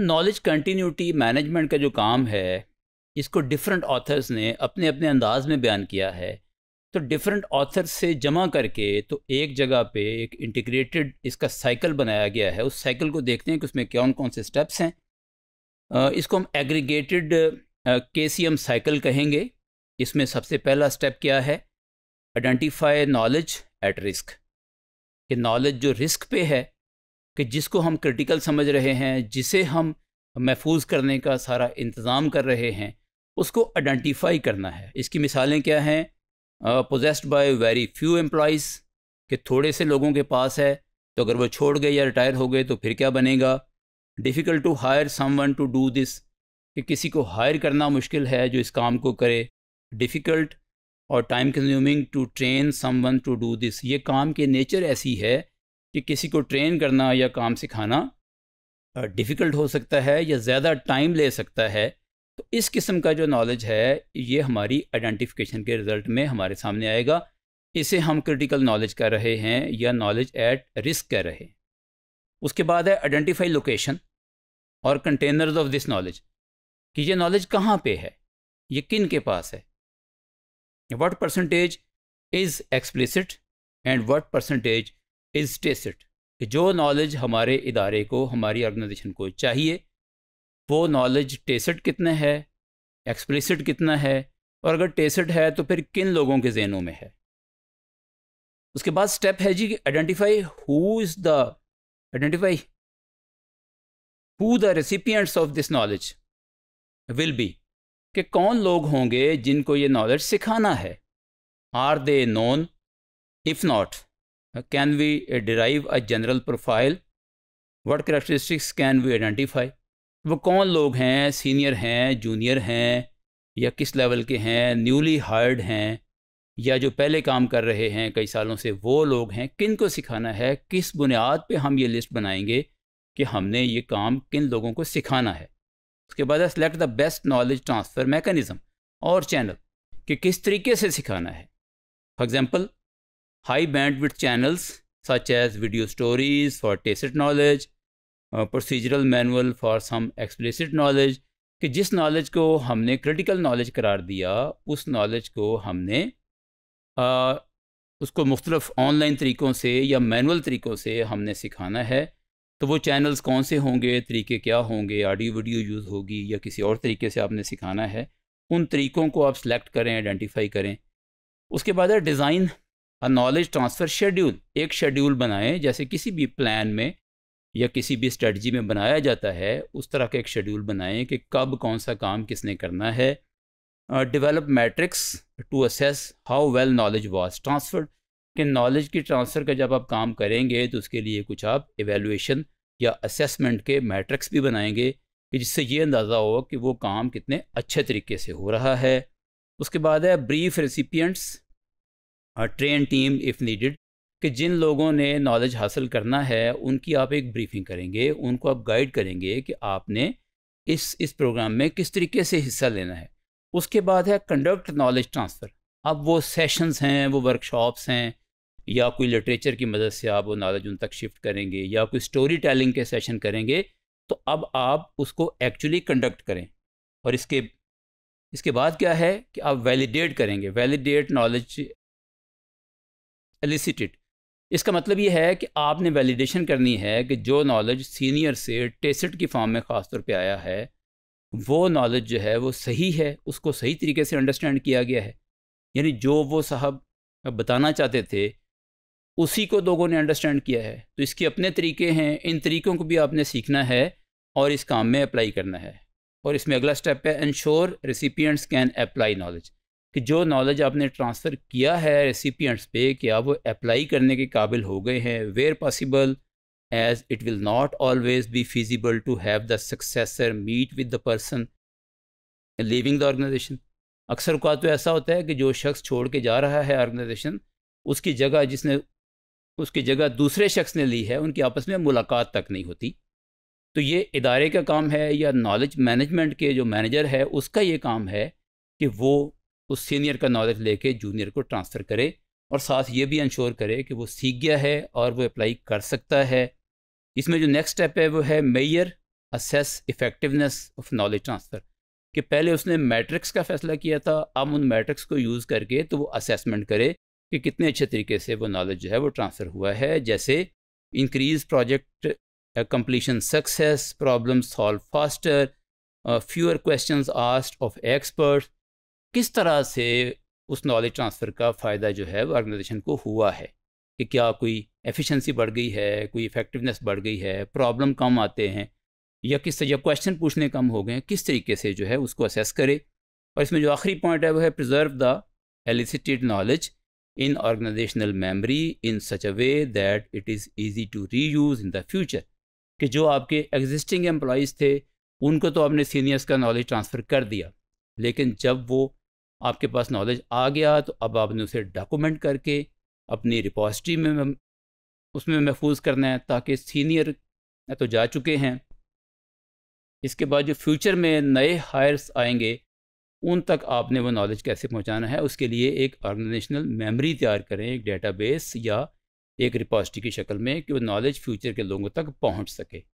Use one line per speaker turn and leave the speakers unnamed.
knowledge continuity management का जो काम है इसको डिफरेंट ऑथर्स ने अपने अपने अंदाज में बयान किया है तो डिफरेंट ऑथर्स से जमा करके तो एक जगह पे एक इंटीग्रेटेड इसका साइकिल बनाया गया है उस साइकिल को देखते हैं कि उसमें कौन कौन से स्टेप्स हैं इसको हम एग्रीगेटेड के सी एम साइकिल कहेंगे इसमें सबसे पहला स्टेप क्या है आइडेंटिफाई नॉलेज एट रिस्क कि नॉलेज जो रिस्क पे है कि जिसको हम क्रिटिकल समझ रहे हैं जिसे हम महफूज करने का सारा इंतज़ाम कर रहे हैं उसको आइडेंटिफाई करना है इसकी मिसालें क्या हैं possessed by very few employees कि थोड़े से लोगों के पास है तो अगर वो छोड़ गए या रिटायर हो गए तो फिर क्या बनेगा difficult to hire someone to do this कि किसी को हायर करना मुश्किल है जो इस काम को करे डिफ़िकल्ट और time consuming to train someone to do this ये काम के नेचर ऐसी है कि किसी को ट्रेन करना या काम सिखाना डिफ़िकल्ट हो सकता है या ज़्यादा टाइम ले सकता है तो इस किस्म का जो नॉलेज है ये हमारी आइडेंटिफिकेशन के रिज़ल्ट में हमारे सामने आएगा इसे हम क्रिटिकल नॉलेज कर रहे हैं या नॉलेज एट रिस्क कह रहे हैं उसके बाद है आइडेंटिफाई लोकेशन और कंटेनर्स ऑफ दिस नॉलेज कि ये नॉलेज कहाँ पे है ये किन के पास है what percentage is explicit and what percentage is tacit कि जो नॉलेज हमारे इदारे को हमारी ऑर्गेनाइजेशन को चाहिए वो नॉलेज टेस्ट कितना है एक्सप्लिसिट कितना है और अगर टेस्ट है तो फिर किन लोगों के जहनों में है उसके बाद स्टेप है G identify who is the identify who the recipients of this knowledge will be कि कौन लोग होंगे जिनको ये नॉलेज सिखाना है are they known if not can we derive a general profile what characteristics can we identify वो कौन लोग हैं सीनियर हैं जूनियर हैं या किस लेवल के हैं न्यूली हायर्ड हैं या जो पहले काम कर रहे हैं कई सालों से वो लोग हैं किन को सिखाना है किस बुनियाद पे हम ये लिस्ट बनाएंगे कि हमने ये काम किन लोगों को सिखाना है उसके बाद select the best knowledge transfer mechanism और चैनल कि किस तरीके से सिखाना है for example high bandwidth channels such as video stories for tacit knowledge, procedural uh, manual for some explicit knowledge कि जिस नॉलेज को हमने क्रिटिकल नॉलेज करार दिया उस नॉलेज को हमने आ, उसको मुख्तलफ ऑनलाइन तरीक़ों से या मैनुअल तरीक़ों से हमने सिखाना है तो वो चैनल्स कौन से होंगे तरीके क्या होंगे ऑडियो वीडियो यूज़ होगी या किसी और तरीके से आपने सिखाना है उन तरीक़ों को आप सेलेक्ट करें आइडेंटिफाई करें उसके बाद है डिज़ाइन नॉलेज ट्रांसफ़र शेड्यूल एक शेड्यूल बनाएं जैसे किसी भी प्लान में या किसी भी स्ट्रेटजी में बनाया जाता है उस तरह का एक शेड्यूल बनाएं कि कब कौन सा काम किसने करना है develop metrics to assess how well knowledge was transferred कि नॉलेज की ट्रांसफ़र का जब आप काम करेंगे तो उसके लिए कुछ आप एवेलुएशन या असेसमेंट के मैट्रिक्स भी बनाएंगे कि जिससे ये अंदाज़ा हो कि वो काम कितने अच्छे तरीके से हो रहा है उसके बाद है brief recipients train team if needed कि जिन लोगों ने नॉलेज हासिल करना है उनकी आप एक ब्रीफिंग करेंगे उनको आप गाइड करेंगे कि आपने इस इस प्रोग्राम में किस तरीके से हिस्सा लेना है उसके बाद है कंडक्ट नॉलेज ट्रांसफ़र अब वो सेशंस हैं वो वर्कशॉप्स हैं या कोई लिटरेचर की मदद से आप वो नॉलेज उन तक शिफ्ट करेंगे या कोई स्टोरी टेलिंग के सेशन करेंगे तो अब आप उसको एक्चुअली कंडक्ट करें और इसके इसके बाद क्या है कि आप वैलिडेट करेंगे वैलिडेट नॉलेज एलिसिटेड इसका मतलब ये है कि आपने वैलिडेशन करनी है कि जो नॉलेज सीनियर से टेस्ट की फॉर्म में ख़ास तौर पर आया है वो नॉलेज जो है वो सही है उसको सही तरीके से अंडरस्टैंड किया गया है यानी जो वो साहब बताना चाहते थे उसी को लोगों ने अंडरस्टैंड किया है तो इसके अपने तरीके हैं इन तरीक़ों को भी आपने सीखना है और इस काम में अप्लाई करना है और इसमें अगला स्टेप है ensure recipients can apply knowledge कि जो नॉलेज आपने ट्रांसफ़र किया है रेसिपियंट्स पे आप वो अप्लाई करने के काबिल हो गए हैं where possible as it will not always be feasible to have the successor meet with the person leaving the organisation अक्सर का तो ऐसा होता है कि जो शख्स छोड़ के जा रहा है ऑर्गेनाइजेशन उसकी जगह जिसने उसकी जगह दूसरे शख्स ने ली है उनकी आपस में मुलाकात तक नहीं होती तो ये इदारे का काम है या नॉलेज मैनेजमेंट के जो मैनेजर है उसका ये काम है कि वो उस सीनियर का नॉलेज लेके जूनियर को ट्रांसफ़र करे और साथ ये भी इंश्योर करे कि वो सीख गया है और वो अप्लाई कर सकता है इसमें जो नेक्स्ट स्टेप है वो है measure assess effectiveness of knowledge transfer कि पहले उसने मैट्रिक्स का फैसला किया था अब उन मैट्रिक्स को यूज़ करके तो वो असेसमेंट करे कि कितने अच्छे तरीके से वो नॉलेज जो है वो ट्रांसफ़र हुआ है जैसे increase project completion success problem solve faster fewer question asked of expert किस तरह से उस नॉलेज ट्रांसफ़र का फ़ायदा जो है वो ऑर्गेनाइजेशन को हुआ है कि क्या कोई एफिशिएंसी बढ़ गई है कोई इफ़ेक्टिवनेस बढ़ गई है प्रॉब्लम कम आते हैं या किस या क्वेश्चन पूछने कम हो गए हैं किस तरीके से जो है उसको असेस करे और इसमें जो आखिरी पॉइंट है वो है preserve the elicited knowledge in organisational memory in such a way that it is easy to reuse in the future कि जो आपके एग्जिस्टिंग एम्प्लॉयज़ थे उनको तो आपने सीनियर्स का नॉलेज ट्रांसफ़र कर दिया लेकिन जब वो आपके पास नॉलेज आ गया तो अब आपने उसे डॉक्यूमेंट करके अपनी रिपोजिटरी में उसमें महफूज करना है ताकि सीनियर तो जा चुके हैं इसके बाद जो फ्यूचर में नए हायर्स आएंगे उन तक आपने वो नॉलेज कैसे पहुंचाना है उसके लिए एक ऑर्गेनाइजेशनल मेमोरी तैयार करें एक डेटाबेस या एक रिपोजिटरी की शक्ल में कि वो नॉलेज फ्यूचर के लोगों तक पहुंच सके